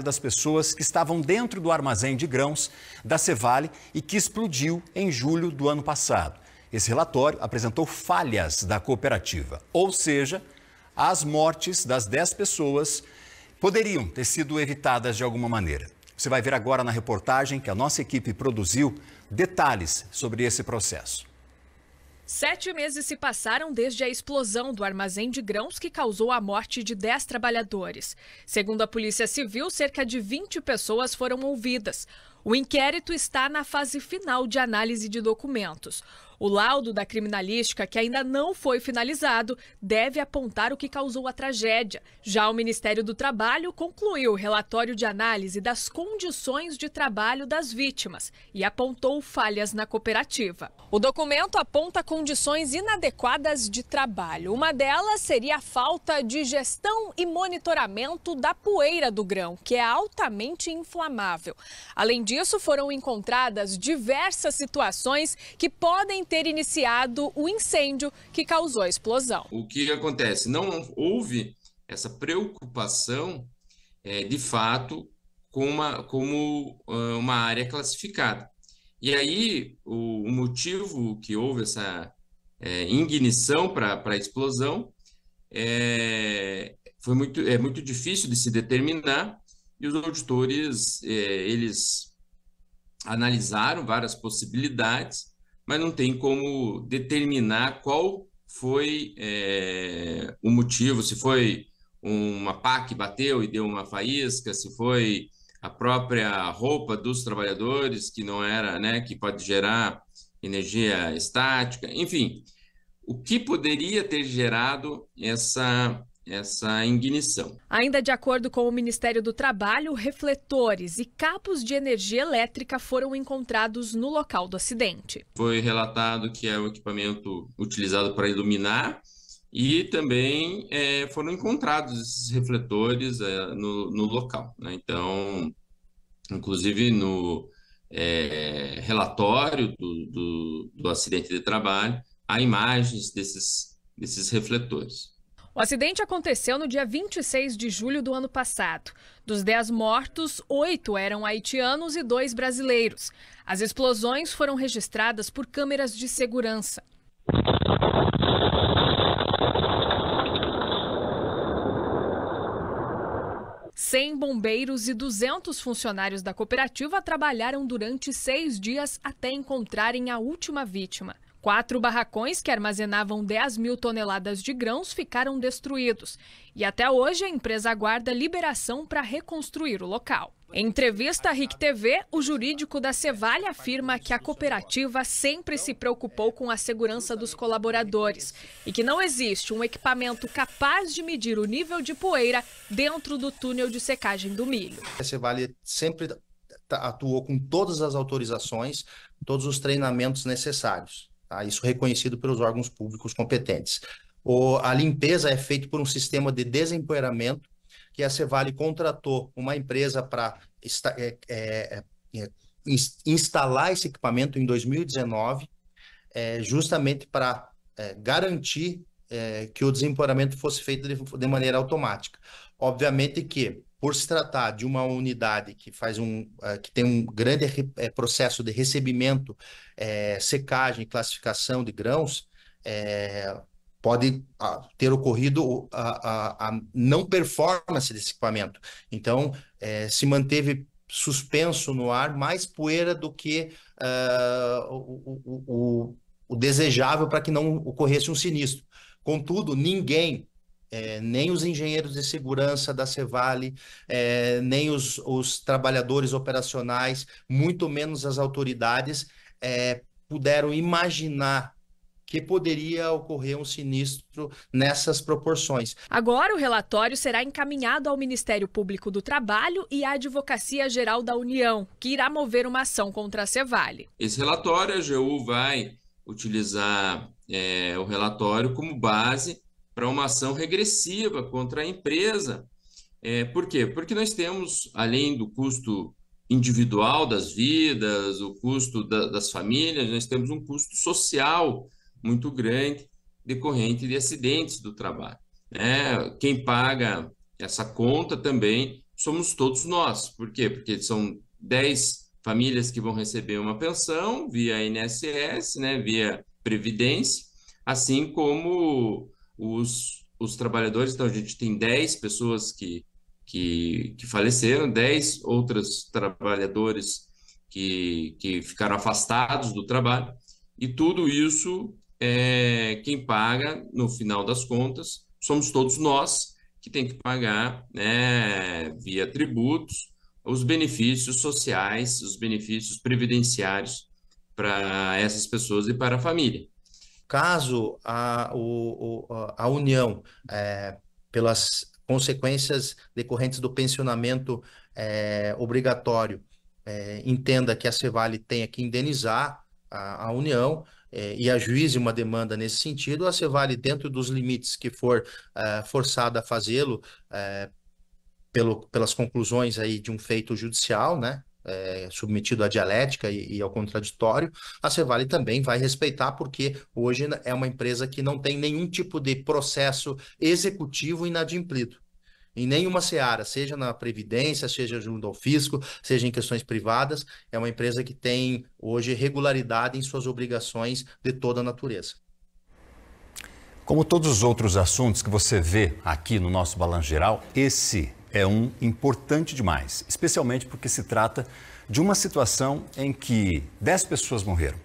das pessoas que estavam dentro do armazém de grãos da Cevale e que explodiu em julho do ano passado. Esse relatório apresentou falhas da cooperativa, ou seja, as mortes das 10 pessoas poderiam ter sido evitadas de alguma maneira. Você vai ver agora na reportagem que a nossa equipe produziu detalhes sobre esse processo. Sete meses se passaram desde a explosão do armazém de grãos que causou a morte de dez trabalhadores. Segundo a Polícia Civil, cerca de 20 pessoas foram ouvidas. O inquérito está na fase final de análise de documentos. O laudo da criminalística, que ainda não foi finalizado, deve apontar o que causou a tragédia. Já o Ministério do Trabalho concluiu o relatório de análise das condições de trabalho das vítimas e apontou falhas na cooperativa. O documento aponta condições inadequadas de trabalho. Uma delas seria a falta de gestão e monitoramento da poeira do grão, que é altamente inflamável. Além disso, foram encontradas diversas situações que podem ter iniciado o incêndio que causou a explosão. O que acontece? Não houve essa preocupação, é, de fato, com uma, como ah, uma área classificada. E aí, o, o motivo que houve essa é, ignição para a explosão é, foi muito, é muito difícil de se determinar e os auditores, é, eles analisaram várias possibilidades, mas não tem como determinar qual foi é, o motivo, se foi uma pá que bateu e deu uma faísca, se foi a própria roupa dos trabalhadores que não era, né, que pode gerar energia estática, enfim, o que poderia ter gerado essa essa ignição. Ainda de acordo com o Ministério do Trabalho, refletores e capos de energia elétrica foram encontrados no local do acidente. Foi relatado que é o equipamento utilizado para iluminar e também é, foram encontrados esses refletores é, no, no, local. Né? Então, inclusive no é, relatório do, do, do acidente de trabalho, há imagens desses, desses refletores. O acidente aconteceu no dia 26 de julho do ano passado. Dos 10 mortos, 8 eram haitianos e 2 brasileiros. As explosões foram registradas por câmeras de segurança. Cem bombeiros e 200 funcionários da cooperativa trabalharam durante seis dias até encontrarem a última vítima. Quatro barracões que armazenavam 10 mil toneladas de grãos ficaram destruídos. E até hoje a empresa aguarda liberação para reconstruir o local. Em entrevista à RIC TV, o jurídico da Cevalha afirma que a cooperativa sempre se preocupou com a segurança dos colaboradores e que não existe um equipamento capaz de medir o nível de poeira dentro do túnel de secagem do milho. A Cevalha sempre atuou com todas as autorizações, todos os treinamentos necessários. Tá? Isso reconhecido pelos órgãos públicos competentes. O, a limpeza é feita por um sistema de desempoeiramento que a Cevale contratou uma empresa para é, é, é, é instalar esse equipamento em 2019, é, justamente para é, garantir que o desempoeiramento fosse feito de, de maneira automática. Obviamente que por se tratar de uma unidade que faz um eh, que tem um grande eh, processo de recebimento, é, secagem, classificação de grãos, pode ah, ter ocorrido a, a, a, não performance desse equipamento. Então, se manteve suspenso no ar mais poeira do que uh, o, o, o, o desejável para que não ocorresse um sinistro. Contudo, ninguém é, nem os engenheiros de segurança da Cevale, é, nem os, os, trabalhadores operacionais, muito menos as autoridades, é, puderam imaginar que poderia ocorrer um sinistro nessas proporções. Agora, o relatório será encaminhado ao Ministério Público do Trabalho e à Advocacia Geral da União, que irá mover uma ação contra a Cevale. Esse relatório, a AGU vai utilizar é, o relatório como base para uma ação regressiva contra a empresa. É, por quê? Porque nós temos, além do custo individual das vidas, o custo da, das famílias, nós temos um custo social muito grande decorrente de acidentes do trabalho. Né? Quem paga essa conta também somos todos nós. Por quê? Porque são 10 famílias que vão receber uma pensão via INSS, né? via Previdência, assim como os, os trabalhadores. Então, a gente tem 10 pessoas que, que, que faleceram, 10 outros trabalhadores que, que ficaram afastados do trabalho, e tudo isso é, quem paga, no final das contas, somos todos nós que tem que pagar né, via tributos os benefícios sociais, os benefícios previdenciários para essas pessoas e para a família caso a, o, a União, é, pelas consequências decorrentes do pensionamento é, obrigatório, é, entenda que a Cevale tenha que indenizar a, a União é, e ajuize uma demanda nesse sentido, a Cevale, dentro dos limites que for é, forçada a fazê-lo, é, pelo, pelas conclusões aí de um feito judicial, né? é, submetido à dialética e, e, ao contraditório, a Cevale também vai respeitar, porque hoje é uma empresa que não tem nenhum tipo de processo executivo inadimplido. Em nenhuma seara, seja na Previdência, seja junto ao fisco, seja em questões privadas, é uma empresa que tem hoje regularidade em suas obrigações de toda a natureza. Como todos os outros assuntos que você vê aqui no nosso Balanço Geral, esse é um importante demais, especialmente porque se trata de uma situação em que 10 pessoas morreram.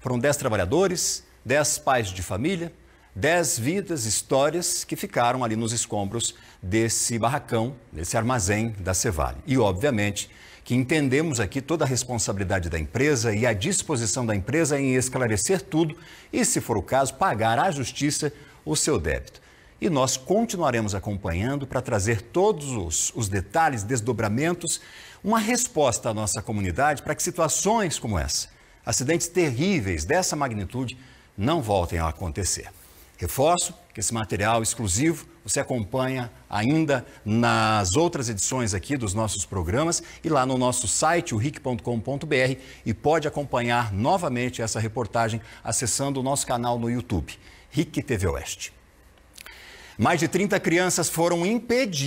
Foram 10 trabalhadores, 10 pais de família, 10 vidas, histórias que ficaram ali nos escombros desse barracão, desse armazém da Cevale. E, obviamente, que entendemos aqui toda a responsabilidade da empresa e a disposição da empresa em esclarecer tudo e, se for o caso, pagar à justiça o seu débito. E nós continuaremos acompanhando para trazer todos os, os detalhes, desdobramentos, uma resposta à nossa comunidade para que situações como essa, acidentes terríveis dessa magnitude, não voltem a acontecer. Reforço que esse material exclusivo você acompanha ainda nas outras edições aqui dos nossos programas e lá no nosso site, o ric.com.br, e pode acompanhar novamente essa reportagem acessando o nosso canal no YouTube, RIC TV Oeste. Mais de 30 crianças foram impedidas